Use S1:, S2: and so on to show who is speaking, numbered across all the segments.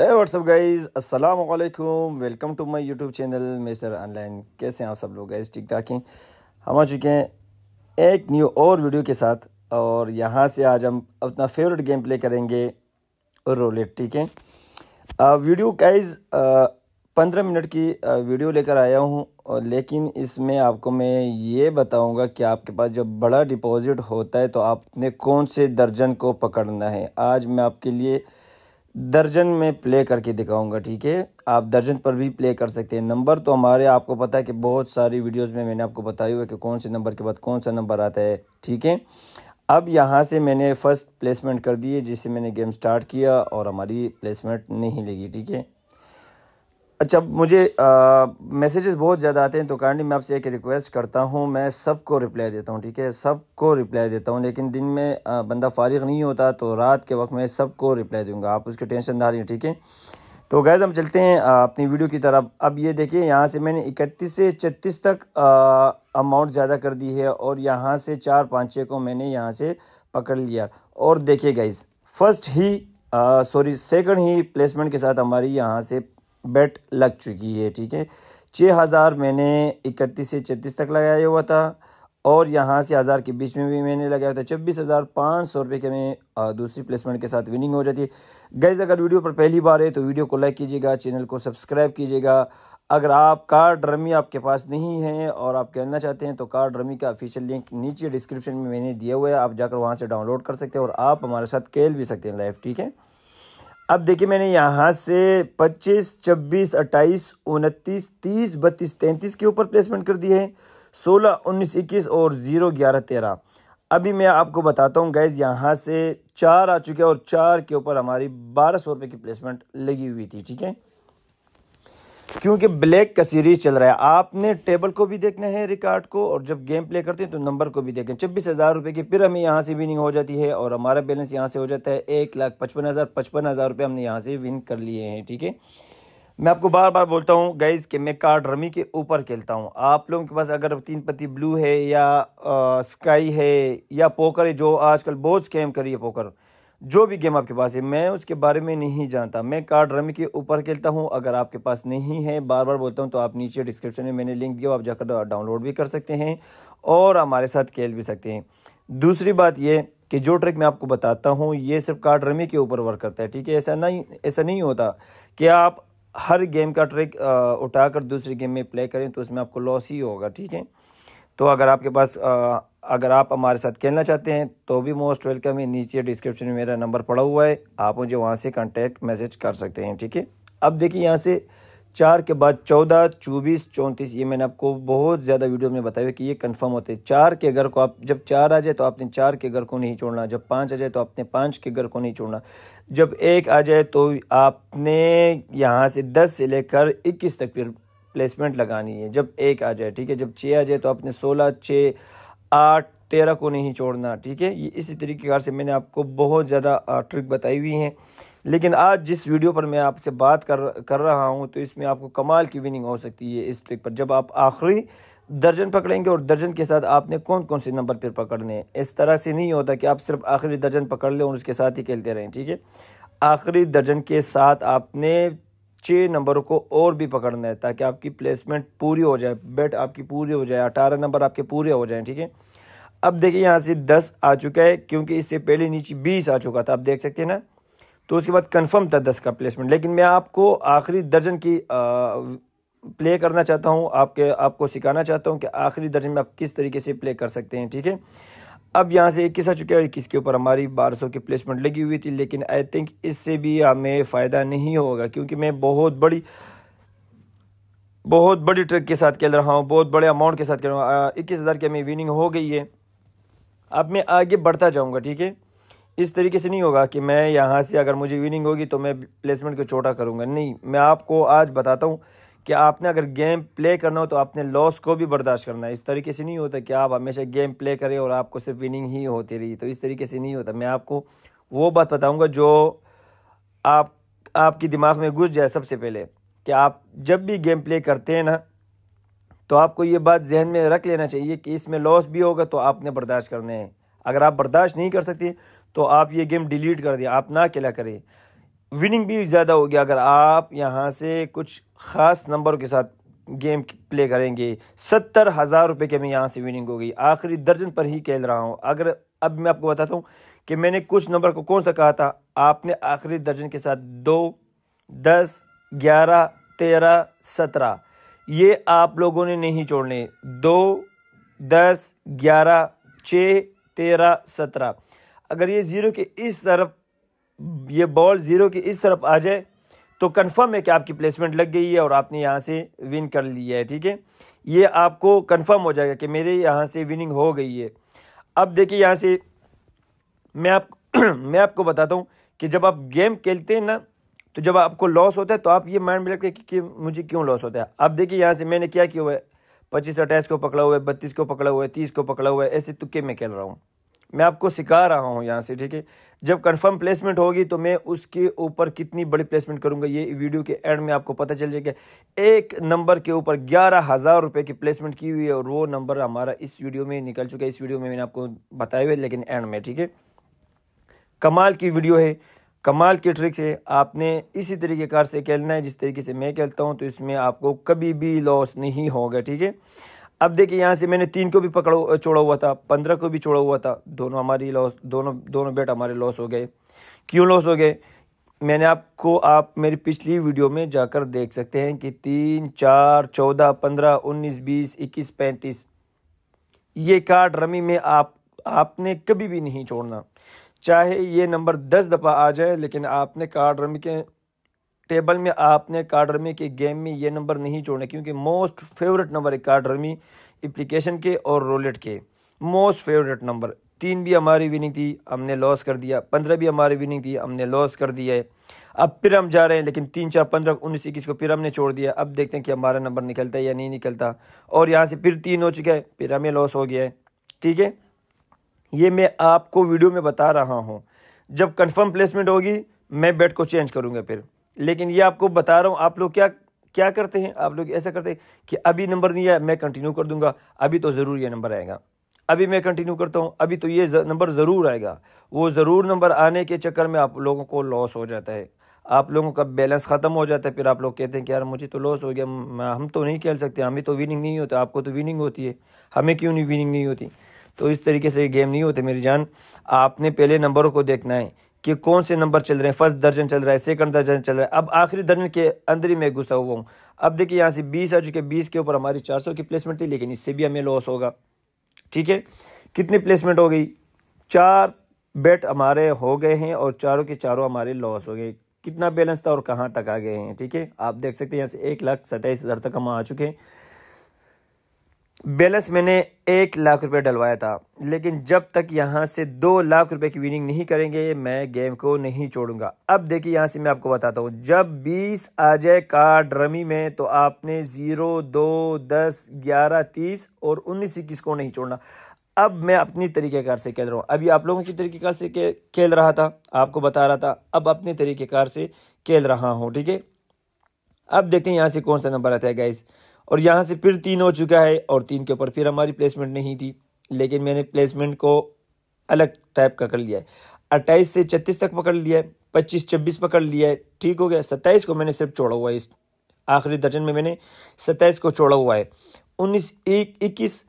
S1: है what's up guys असलकुम welcome to my YouTube channel mister online कैसे हैं आप सब लोग गाइज ठीक ठाक हैं हम आ चुके हैं एक न्यू और वीडियो के साथ और यहाँ से आज हम अपना फेवरेट गेम प्ले करेंगे रोलेट ठीक है वीडियो गाइज पंद्रह मिनट की वीडियो लेकर आया हूँ लेकिन इसमें आपको मैं ये बताऊँगा कि आपके पास जब बड़ा डिपॉज़िट होता है तो आपने कौन से दर्जन को पकड़ना है आज मैं आपके लिए दर्जन में प्ले करके दिखाऊंगा ठीक है आप दर्जन पर भी प्ले कर सकते हैं नंबर तो हमारे आपको पता है कि बहुत सारी वीडियोस में मैंने आपको बताया हुआ है कि कौन से नंबर के बाद कौन सा नंबर आता है ठीक है अब यहाँ से मैंने फ़र्स्ट प्लेसमेंट कर दी है जिससे मैंने गेम स्टार्ट किया और हमारी प्लेसमेंट नहीं लगी ठीक है अच्छा मुझे मैसेजेस बहुत ज़्यादा आते हैं तो कारण मैं आपसे एक रिक्वेस्ट करता हूँ मैं सबको रिप्लाई देता हूँ ठीक है सबको रिप्लाई देता हूँ लेकिन दिन में आ, बंदा फारिग नहीं होता तो रात के वक्त मैं सबको रिप्लाई दूंगा आप उसके टेंशन ना रही ठीक है तो गैज हम चलते हैं आ, अपनी वीडियो की तरफ अब ये देखिए यहाँ से मैंने इकतीस से छत्तीस तक अमाउंट ज़्यादा कर दी है और यहाँ से चार छः को मैंने यहाँ से पकड़ लिया और देखिए गैज फर्स्ट ही सॉरी सेकंड ही प्लेसमेंट के साथ हमारी यहाँ से बेट लग चुकी है ठीक है छः हज़ार मैंने इकतीस से छत्तीस तक लगाया हुआ था और यहाँ से हज़ार के बीच में भी मैंने लगाया था छब्बीस हज़ार पाँच सौ रुपये के में दूसरी प्लेसमेंट के साथ विनिंग हो जाती है गैज़ अगर वीडियो पर पहली बार है तो वीडियो को लाइक कीजिएगा चैनल को सब्सक्राइब कीजिएगा अगर आप कार ड्रमी आपके पास नहीं है और आप कहना चाहते हैं तो कार ड्रमी का ऑफिशियल लिंक नीचे डिस्क्रिप्शन में मैंने दिया हुआ है आप जाकर वहाँ से डाउनलोड कर सकते हैं और आप हमारे साथ खेल भी सकते हैं लाइव ठीक है अब देखिए मैंने यहाँ से 25, 26, 28, 29, 30, 32, 33 के ऊपर प्लेसमेंट कर दी है 16, 19, 21 और 0, 11, 13 अभी मैं आपको बताता हूँ गैज़ यहाँ से चार आ चुके हैं और चार के ऊपर हमारी बारह सौ रुपये की प्लेसमेंट लगी हुई थी ठीक है क्योंकि ब्लैक का सीरीज चल रहा है आपने टेबल को भी देखना है रिकॉर्ड को और जब गेम प्ले करते हैं तो नंबर को भी देखें छब्बीस हज़ार रुपये की फिर हमें यहाँ से विनिंग हो जाती है और हमारा बैलेंस यहाँ से हो जाता है एक लाख पचपन हज़ार पचपन हज़ार रुपये हमने यहाँ से विन कर लिए हैं ठीक है मैं आपको बार बार बोलता हूँ गाइज कि मैं कार्ड रमी के ऊपर खेलता हूँ आप लोगों के पास अगर तीन पत्ती ब्लू है या स्काई है या पोकर है जो आजकल बहुत स्कैम करी है पोकर जो भी गेम आपके पास है मैं उसके बारे में नहीं जानता मैं कार्ड रमी के ऊपर खेलता हूँ अगर आपके पास नहीं है बार बार बोलता हूँ तो आप नीचे डिस्क्रिप्शन में मैंने लिंक दिया आप जाकर डाउनलोड भी कर सकते हैं और हमारे साथ खेल भी सकते हैं दूसरी बात यह कि जो ट्रिक मैं आपको बताता हूँ ये सिर्फ कार्ड रमी के ऊपर वर्क करता है ठीक है ऐसा नहीं ऐसा नहीं होता कि आप हर गेम का ट्रिक उठाकर दूसरी गेम में प्ले करें तो उसमें आपको लॉस ही होगा ठीक है तो अगर आपके पास अगर आप हमारे साथ खेलना चाहते हैं तो भी मोस्ट वेलकम है नीचे डिस्क्रिप्शन में मेरा नंबर पड़ा हुआ है आप मुझे वहाँ से कॉन्टैक्ट मैसेज कर सकते हैं ठीक है अब देखिए यहाँ से चार के बाद चौदह चौबीस चौंतीस ये मैंने आपको बहुत ज़्यादा वीडियो में बताया कि ये कंफर्म होते हैं चार के घर को आप जब चार आ जाए तो आपने चार के घर को नहीं छोड़ना जब पाँच आ जाए तो आपने पाँच के घर को नहीं छोड़ना जब एक आ जाए तो आपने यहाँ से दस से लेकर इक्कीस तक फिर प्लेसमेंट लगानी है जब एक आ जाए ठीक है जब छः आ जाए तो आपने सोलह छः आठ तेरह को नहीं छोड़ना ठीक है ये इसी कार से मैंने आपको बहुत ज़्यादा ट्रिक बताई हुई हैं लेकिन आज जिस वीडियो पर मैं आपसे बात कर कर रहा हूँ तो इसमें आपको कमाल की विनिंग हो सकती है इस ट्रिक पर जब आप आखिरी दर्जन पकड़ेंगे और दर्जन के साथ आपने कौन कौन से नंबर पर पकड़ने हैं इस तरह से नहीं होता कि आप सिर्फ आखिरी दर्जन पकड़ लें और उसके साथ ही खेलते रहें ठीक है आखिरी दर्जन के साथ आपने छः नंबरों को और भी पकड़ना है ताकि आपकी प्लेसमेंट पूरी हो जाए बेट आपकी पूरी हो जाए अठारह नंबर आपके पूरे हो जाए ठीक है अब देखिए यहाँ से दस आ चुका है क्योंकि इससे पहले नीचे बीस आ चुका था आप देख सकते हैं ना तो उसके बाद कंफर्म था दस का प्लेसमेंट लेकिन मैं आपको आखिरी दर्जन की आ, प्ले करना चाहता हूँ आपके आपको सिखाना चाहता हूँ कि आखिरी दर्जन में आप किस तरीके से प्ले कर सकते हैं ठीक है अब यहाँ से इक्कीस आ चुका हैं इक्कीस के ऊपर हमारी बारह सौ की प्लेसमेंट लगी हुई थी लेकिन आई थिंक इससे भी हमें फ़ायदा नहीं होगा क्योंकि मैं बहुत बड़ी बहुत बड़ी ट्रिक के साथ खेल रहा हूँ बहुत बड़े अमाउंट के साथ खेल रहा हूँ इक्कीस हज़ार की हमें विनिंग हो गई है अब मैं आगे बढ़ता जाऊँगा ठीक है इस तरीके से नहीं होगा कि मैं यहाँ से अगर मुझे विनिंग होगी तो मैं प्लेसमेंट को छोटा करूँगा नहीं मैं आपको आज बताता हूँ कि आपने अगर गेम प्ले करना हो तो आपने लॉस को भी बर्दाश्त करना है इस तरीके से नहीं होता कि आप हमेशा गेम प्ले करें और आपको सिर्फ विनिंग ही होती रही तो इस तरीके से नहीं होता मैं आपको वो बात बताऊँगा जो आप आपके दिमाग में घुस जाए सबसे पहले कि आप जब भी गेम प्ले करते हैं ना तो आपको ये बात जहन में रख लेना चाहिए कि इसमें लॉस भी होगा तो आपने बर्दाश्त करने हैं अगर आप बर्दाश्त नहीं कर सकते तो आप ये गेम डिलीट कर दें आप ना अकेला करें विनिंग भी ज़्यादा होगी अगर आप यहाँ से कुछ ख़ास नंबरों के साथ गेम प्ले करेंगे सत्तर हज़ार रुपये के में यहाँ से विनिंग होगी आखिरी दर्जन पर ही खेल रहा हूँ अगर अब मैं आपको बताता हूँ कि मैंने कुछ नंबर को कौन सा कहा था आपने आखिरी दर्जन के साथ दो दस ग्यारह तेरह सत्रह ये आप लोगों ने नहीं छोड़ने दो दस ग्यारह छः तेरह सत्रह अगर ये ज़ीरो के इस तरफ ये बॉल ज़ीरो की इस तरफ आ जाए तो कंफर्म है कि आपकी प्लेसमेंट लग गई है और आपने यहाँ से विन कर लिया है ठीक है ये आपको कंफर्म हो जाएगा कि मेरे यहाँ से विनिंग हो गई है अब देखिए यहाँ से मैं आप मैं आपको बताता हूँ कि जब आप गेम खेलते हैं ना तो जब आपको लॉस होता है तो आप ये माइंड में रखते हैं कि, मुझे क्यों लॉस होता है अब देखिए यहाँ से मैंने क्या किया हुआ है पच्चीस अट्ठाईस को पकड़ा हुआ है बत्तीस को पकड़ा हुआ है तीस को पकड़ा हुआ है ऐसे तुक्के में खेल रहा हूँ मैं आपको सिखा रहा हूँ यहाँ से ठीक है जब कंफर्म प्लेसमेंट होगी तो मैं उसके ऊपर कितनी बड़ी प्लेसमेंट करूँगा ये वीडियो के एंड में आपको पता चल जाएगा एक नंबर के ऊपर ग्यारह हज़ार रुपये की प्लेसमेंट की हुई है और वो नंबर हमारा इस वीडियो में निकल चुका है इस वीडियो में मैंने आपको बताया हुआ है लेकिन एंड में ठीक है कमाल की वीडियो है कमाल की ट्रिक है आपने इसी तरीके कार से खेलना है जिस तरीके से मैं खेलता हूँ तो इसमें आपको कभी भी लॉस नहीं होगा ठीक है अब देखिए यहाँ से मैंने तीन को भी पकड़ो छोड़ा हुआ था पंद्रह को भी छोड़ा हुआ था दोनों हमारी लॉस दोनों दोनों बेट हमारे लॉस हो गए क्यों लॉस हो गए मैंने आपको आप मेरी पिछली वीडियो में जाकर देख सकते हैं कि तीन चार चौदह पंद्रह उन्नीस बीस इक्कीस पैंतीस ये कार्ड रमी में आप आपने कभी भी नहीं छोड़ना चाहे ये नंबर दस दफ़ा आ जाए लेकिन आपने कार्ड रमी के टेबल में आपने कार्डरमी के गेम में ये नंबर नहीं जोड़ने क्योंकि मोस्ट फेवरेट नंबर है कार्डरमी एप्लीकेशन के और रोलेट के मोस्ट फेवरेट नंबर तीन भी हमारी विनिंग थी हमने लॉस कर दिया पंद्रह भी हमारी विनिंग थी हमने लॉस कर दिया है अब फिर हम जा रहे हैं लेकिन तीन चार पंद्रह उन्नीस इक्कीस को फिर हमने छोड़ दिया अब देखते हैं कि हमारा नंबर निकलता है या नहीं निकलता और यहाँ से फिर तीन हो चुका है फिर हमें लॉस हो गया है ठीक है ये मैं आपको वीडियो में बता रहा हूँ जब कन्फर्म प्लेसमेंट होगी मैं बेट को चेंज करूँगा फिर लेकिन ये आपको बता रहा हूँ आप लोग क्या क्या करते हैं आप लोग ऐसा करते हैं कि अभी नंबर नहीं आया मैं कंटिन्यू कर दूंगा अभी तो ज़रूर ये नंबर आएगा अभी मैं कंटिन्यू करता हूँ अभी तो ये नंबर ज़रूर आएगा वो ज़रूर नंबर आने के चक्कर में आप लोगों को लॉस हो जाता है आप लोगों का बैलेंस ख़त्म हो जाता है फिर आप लोग कहते हैं कि यार मुझे तो लॉस हो गया हम तो नहीं खेल सकते हमें तो विनिंग नहीं होता आपको तो विनिंग होती है हमें क्यों नहीं विनिंग नहीं होती तो इस तरीके से गेम नहीं होते मेरी जान आपने पहले नंबरों को देखना है कि कौन से नंबर चल रहे हैं फर्स्ट दर्जन चल रहा है सेकंड दर्जन चल रहा है अब आखिरी दर्जन के अंदर ही मैं घुसा हुआ हूँ अब देखिए यहाँ से बीस आ चुके बीस के ऊपर हमारी चार सौ की प्लेसमेंट थी लेकिन इससे भी हमें लॉस होगा ठीक है कितनी प्लेसमेंट हो गई चार बेट हमारे हो गए हैं और चारों के चारों हमारे लॉस हो गए कितना बैलेंस था और कहाँ तक आ गए हैं ठीक है आप देख सकते हैं यहाँ से एक लाख सत्ताईस हज़ार तक हम आ चुके हैं बैलेंस मैंने एक लाख रुपए डलवाया था लेकिन जब तक यहाँ से दो लाख रुपए की विनिंग नहीं करेंगे मैं गेम को नहीं छोड़ूंगा अब देखिए यहाँ से मैं आपको बताता हूँ जब 20 आ जाए कार्ड रमी में तो आपने ज़ीरो दो दस ग्यारह तीस और उन्नीस इक्कीस को नहीं छोड़ना अब मैं अपनी तरीक़ेकार से खेल रहा हूँ अभी आप लोगों की तरीक़ेकार से खेल रहा था आपको बता रहा था अब अपने तरीक़ेकार से खेल रहा हूँ ठीक है अब देखते हैं यहाँ से कौन सा नंबर आता है गाइज़ और यहाँ से फिर तीन हो चुका है और तीन के ऊपर फिर हमारी प्लेसमेंट नहीं थी लेकिन मैंने प्लेसमेंट को अलग टाइप का कर लिया है अट्ठाईस से छत्तीस तक पकड़ लिया है पच्चीस छब्बीस पकड़ लिया है ठीक हो गया सत्ताईस को मैंने सिर्फ छोड़ा हुआ है इस आखिरी दर्जन में मैंने सत्ताईस को छोड़ा हुआ है उन्नीस एक इक्कीस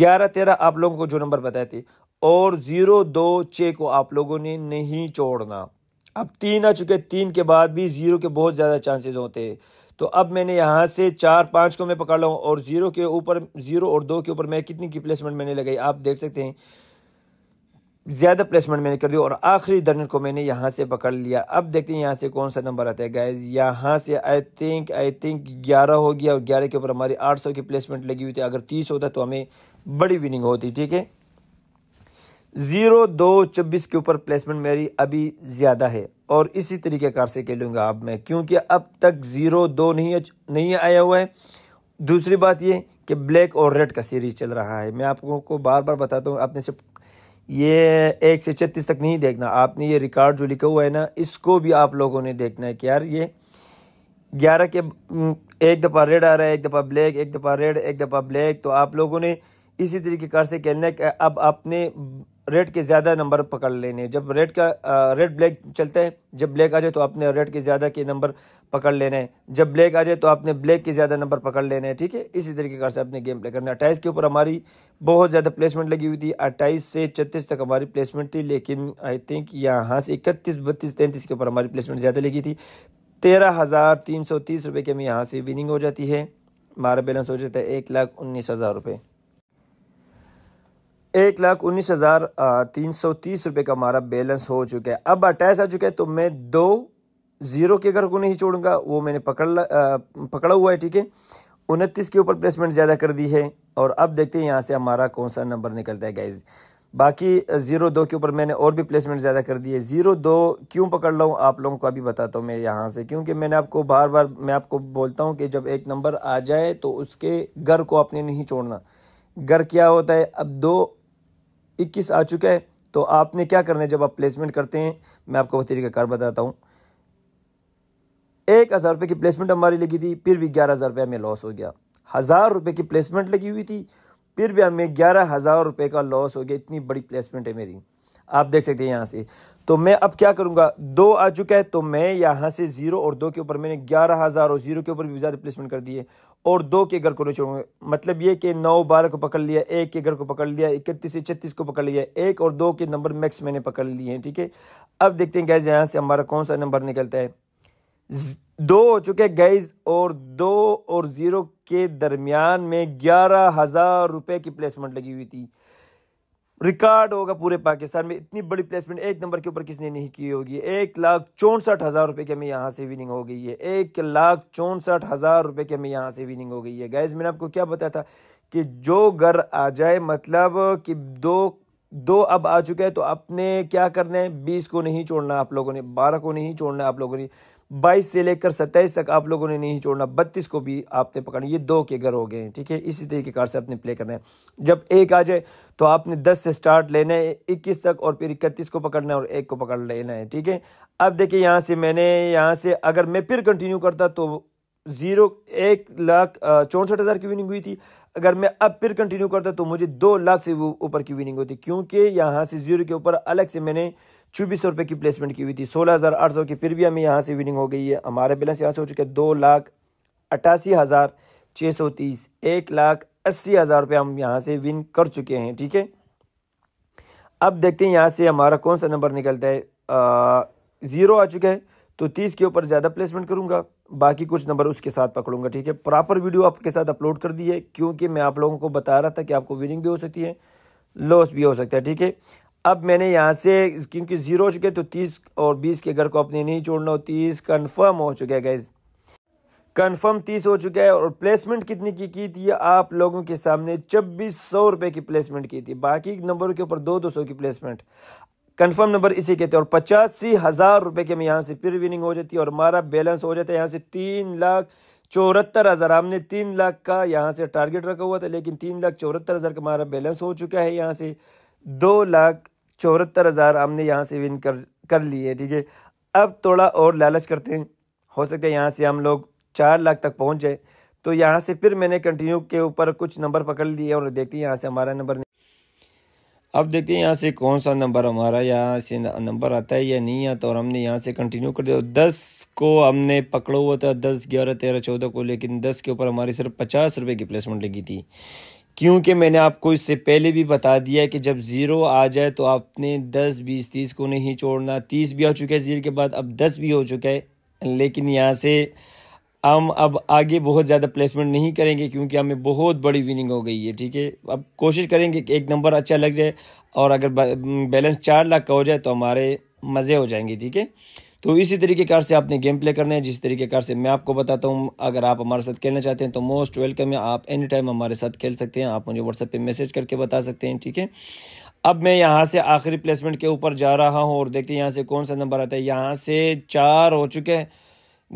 S1: ग्यारह तेरह आप लोगों को जो नंबर बताए थे और ज़ीरो दो छः को आप लोगों ने नहीं छोड़ना अब तीन आ चुके तीन के बाद भी ज़ीरो के बहुत ज़्यादा चांसेस होते हैं तो अब मैंने यहाँ से चार पाँच को मैं पकड़ लूँ और ज़ीरो के ऊपर ज़ीरो और दो के ऊपर मैं कितनी की प्लेसमेंट मैंने लगाई आप देख सकते हैं ज़्यादा प्लेसमेंट मैंने कर दी और आखिरी दर्जन को मैंने यहाँ से पकड़ लिया अब देखते हैं यहाँ से कौन सा नंबर आता है गैज यहाँ से आई थिंक आई थिंक ग्यारह हो गया और ग्यारह के ऊपर हमारी आठ सौ की प्लेसमेंट लगी हुई थी अगर तीस होता तो हमें बड़ी विनिंग होती ठीक है ज़ीरो दो छब्बीस के ऊपर प्लेसमेंट मेरी अभी ज़्यादा है और इसी तरीके कार से खेलूँगा अब मैं क्योंकि अब तक ज़ीरो दो नहीं नहीं आया हुआ है दूसरी बात ये कि ब्लैक और रेड का सीरीज चल रहा है मैं आप लोगों को बार बार बताता हूँ आपने सिर्फ ये एक से छत्तीस तक नहीं देखना आपने ये रिकॉर्ड जो लिखा हुआ है ना इसको भी आप लोगों ने देखना है कि यार ये ग्यारह के एक दफ़ा रेड आ रहा है एक दफ़ा ब्लैक एक दफ़ा रेड एक दफ़ा ब्लैक तो आप लोगों ने इसी तरीके कार से खेलना है कि अब आपने रेड के ज़्यादा नंबर पकड़ लेने जब रेड का रेड ब्लैक चलते हैं जब ब्लैक आ जाए तो आपने रेड के ज़्यादा के नंबर पकड़ लेने हैं जब ब्लैक आ जाए तो आपने ब्लैक के ज़्यादा नंबर पकड़ लेने हैं ठीक है इसी तरीके से आपने गेम प्ले करना अट्ठाईस के ऊपर हमारी बहुत ज़्यादा प्लेसमेंट लगी हुई थी अट्ठाईस से छत्तीस तक हमारी प्लेसमेंट थी लेकिन आई थिंक यहाँ से इकतीस बत्तीस तैंतीस के ऊपर हमारी प्लेसमेंट ज़्यादा लगी थी तेरह हज़ार तीन सौ तीस रुपये की हमें यहाँ से विनिंग हो जाती है हमारा बैलेंस हो जाता है एक लाख उन्नीस हज़ार रुपये एक लाख उन्नीस हज़ार तीन सौ तीस रुपये का हमारा बैलेंस हो चुका है अब अट्ठाईस आ चुका है तो मैं दो ज़ीरो के घर को नहीं छोड़ूंगा वो मैंने पकड़ आ, पकड़ा हुआ है ठीक है उनतीस के ऊपर प्लेसमेंट ज़्यादा कर दी है और अब देखते हैं यहाँ से हमारा कौन सा नंबर निकलता है गाइज बाकी ज़ीरो दो के ऊपर मैंने और भी प्लेसमेंट ज़्यादा कर दी है ज़ीरो दो क्यों पकड़ रहा हूँ आप लोगों को अभी बताता हूँ मैं यहाँ से क्योंकि मैंने आपको बार बार मैं आपको बोलता हूँ कि जब एक नंबर आ जाए तो उसके घर को आपने नहीं छोड़ना घर क्या होता है अब दो इक्कीस आ चुका है तो आपने क्या करना है जब आप प्लेसमेंट करते हैं मैं आपको कार बताता हूँ एक हज़ार रुपये की प्लेसमेंट हमारी लगी थी फिर भी ग्यारह हज़ार रुपये हमें लॉस हो गया हज़ार रुपये की प्लेसमेंट लगी हुई थी फिर भी हमें ग्यारह हज़ार रुपये का लॉस हो गया इतनी बड़ी प्लेसमेंट है मेरी आप देख सकते हैं यहाँ से तो मैं अब क्या करूंगा दो आ चुका है तो मैं यहाँ से ज़ीरो और दो के ऊपर मैंने ग्यारह हज़ार और ज़ीरो के ऊपर भी ज्यादा प्लेसमेंट कर दिए और दो के घर को नहीं छोड़ूंगा मतलब ये कि नौ बारह को पकड़ लिया एक के घर को पकड़ लिया इकतीस से छत्तीस को पकड़ लिया एक और दो के नंबर मैक्स मैंने पकड़ लिए हैं ठीक है अब देखते हैं गैस यहाँ से हमारा कौन सा नंबर निकलता है दो हो चुके गैस और दो और ज़ीरो के दरमियान में ग्यारह हज़ार रुपये की प्लेसमेंट लगी हुई थी रिकॉर्ड होगा पूरे पाकिस्तान में इतनी बड़ी प्लेसमेंट एक नंबर के ऊपर किसने नहीं की होगी एक लाख चौंसठ हज़ार रुपये की हमें यहाँ से विनिंग हो गई है एक लाख चौंसठ हज़ार रुपये की हमें यहाँ से विनिंग हो गई है गैस मैंने आपको क्या बताया था कि जो घर आ जाए मतलब कि दो दो अब आ चुके हैं तो आपने क्या करना है बीस को नहीं छोड़ना आप लोगों ने बारह को नहीं छोड़ना आप लोगों ने बाईस से लेकर सत्ताईस तक आप लोगों ने नहीं छोड़ना बत्तीस को भी आपने पकड़ना ये दो के घर हो गए ठीक है इसी तरीके कार से आपने प्ले करना है जब एक आ जाए तो आपने दस से स्टार्ट लेना है इक्कीस तक और फिर इकतीस को पकड़ना है और एक को पकड़ लेना है ठीक है अब देखिए यहाँ से मैंने यहाँ से अगर मैं फिर कंटिन्यू करता तो ज़ीरो एक लाख चौंसठ हज़ार की विनिंग हुई थी अगर मैं अब फिर कंटिन्यू करता तो मुझे दो लाख से ऊपर की विनिंग होती क्योंकि यहाँ से ज़ीरो के ऊपर अलग से मैंने चौबीस सौ रुपये की प्लेसमेंट की हुई थी सोलह हज़ार आठ सौ की फिर भी हमें यहाँ से विनिंग हो गई है हमारे बैलेंस यहाँ से हो चुके हैं दो लाख अट्ठासी हज़ार छः सौ तीस एक लाख अस्सी हज़ार रुपये हम यहाँ से विन कर चुके हैं ठीक है अब देखते हैं यहाँ से हमारा कौन सा नंबर निकलता है ज़ीरो आ चुका है तो तीस के ऊपर ज़्यादा प्लेसमेंट करूँगा बाकी कुछ नंबर उसके साथ पकड़ूंगा ठीक है प्रॉपर वीडियो आपके साथ अपलोड कर दी है क्योंकि मैं आप लोगों को बता रहा था कि आपको विनिंग भी हो सकती है लॉस भी हो सकता है ठीक है अब मैंने यहाँ से क्योंकि ज़ीरो हो चुके तो तीस और बीस के घर को अपने नहीं छोड़ना हो तीस कन्फर्म हो चुका है गैज़ कन्फर्म तीस हो चुका है और प्लेसमेंट कितनी की की थी आप लोगों के सामने छब्बीस सौ रुपये की प्लेसमेंट की थी बाकी नंबरों के ऊपर दो दो सौ की प्लेसमेंट कन्फर्म नंबर इसी कहते हैं और पचासी हज़ार रुपये के में यहाँ से फिर विनिंग हो जाती है और हमारा बैलेंस हो जाता है यहाँ से तीन लाख चौहत्तर हज़ार हमने तीन लाख का यहाँ से टारगेट रखा हुआ था लेकिन तीन लाख चौहत्तर हज़ार का हमारा बैलेंस हो चुका है यहाँ से दो लाख चौहत्तर हज़ार हमने यहाँ से विन कर कर लिए ठीक है अब थोड़ा और लालच करते हैं हो सकता है यहाँ से हम लोग चार लाख तक पहुँच जाए तो यहाँ से फिर मैंने कंटिन्यू के ऊपर कुछ नंबर पकड़ लिए और देखते हैं यहाँ से हमारा नंबर अब देखते हैं यहाँ से कौन सा नंबर हमारा यहाँ से नंबर आता है या नहीं आता और हमने यहाँ से कंटिन्यू कर दिया दस को हमने पकड़ा हुआ था दस ग्यारह तेरह चौदह को लेकिन दस के ऊपर हमारी सिर्फ पचास रुपये की प्लेसमेंट लगी थी क्योंकि मैंने आपको इससे पहले भी बता दिया है कि जब ज़ीरो आ जाए तो आपने दस बीस तीस को नहीं छोड़ना तीस भी आ चुका है ज़ीरो के बाद अब दस भी हो चुका है लेकिन यहाँ से हम अब आगे बहुत ज़्यादा प्लेसमेंट नहीं करेंगे क्योंकि हमें बहुत बड़ी विनिंग हो गई है ठीक है अब कोशिश करेंगे कि एक नंबर अच्छा लग जाए और अगर बैलेंस चार लाख का हो जाए तो हमारे मज़े हो जाएंगे ठीक है तो इसी तरीके कार से आपने गेम प्ले करना है जिस तरीके कार से मैं आपको बताता हूँ अगर आप हमारे साथ खेलना चाहते हैं तो मोस्ट वेलकम है आप एनी टाइम हमारे साथ खेल सकते हैं आप मुझे व्हाट्सएप पर मैसेज करके बता सकते हैं ठीक है अब मैं यहाँ से आखिरी प्लेसमेंट के ऊपर जा रहा हूँ और देखते हैं यहाँ से कौन सा नंबर आता है यहाँ से चार हो चुके हैं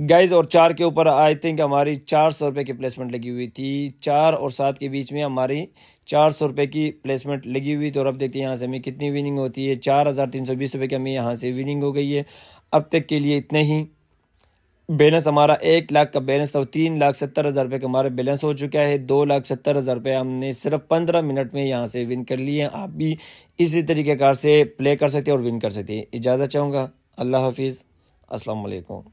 S1: गाइज और चार के ऊपर आई थिंक हमारी चार सौ रुपये की प्लेसमेंट लगी हुई थी चार और सात के बीच में हमारी चार सौ रुपये की प्लेसमेंट लगी हुई थी और अब देखते हैं यहाँ से हमें कितनी विनिंग होती है चार हज़ार तीन सौ बीस रुपये की हमें यहाँ से विनिंग हो गई है अब तक के लिए इतने ही बैलेंस हमारा एक लाख का बैलेंस था तीन लाख सत्तर हज़ार रुपये का हमारा बैलेंस हो चुका है दो लाख सत्तर हज़ार रुपये हमने सिर्फ पंद्रह मिनट में यहाँ से विन कर लिए आप भी इसी तरीके कार से प्ले कर सकते हैं और विन कर सकते हैं इजाज़त चाहूँगा अल्लाह हाफिज़ असलकुम